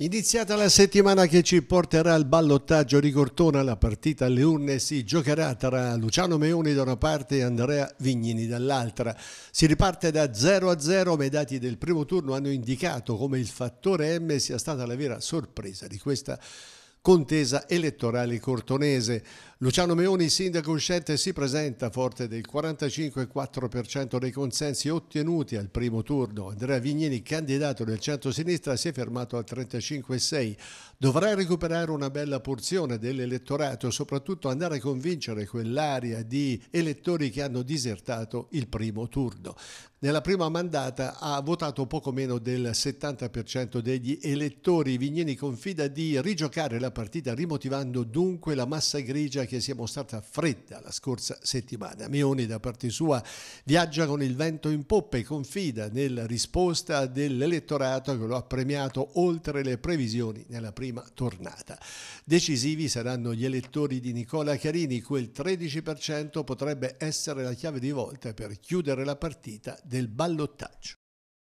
Iniziata la settimana che ci porterà al ballottaggio di Cortona, la partita alle urne si giocherà tra Luciano Meoni da una parte e Andrea Vignini dall'altra. Si riparte da 0 a 0, ma i dati del primo turno hanno indicato come il fattore M sia stata la vera sorpresa di questa contesa elettorale cortonese. Luciano Meoni, sindaco uscente, si presenta forte del 45,4% dei consensi ottenuti al primo turno. Andrea Vignini, candidato del centro-sinistra, si è fermato al 35,6%. Dovrà recuperare una bella porzione dell'elettorato, soprattutto andare a convincere quell'area di elettori che hanno disertato il primo turno. Nella prima mandata ha votato poco meno del 70% degli elettori. Vignini confida di rigiocare la partita rimotivando dunque la massa grigia che siamo mostrata fredda la scorsa settimana. Mioni da parte sua viaggia con il vento in poppa e confida nella risposta dell'elettorato che lo ha premiato oltre le previsioni nella prima tornata. Decisivi saranno gli elettori di Nicola Carini, quel 13% potrebbe essere la chiave di volta per chiudere la partita del ballottaggio.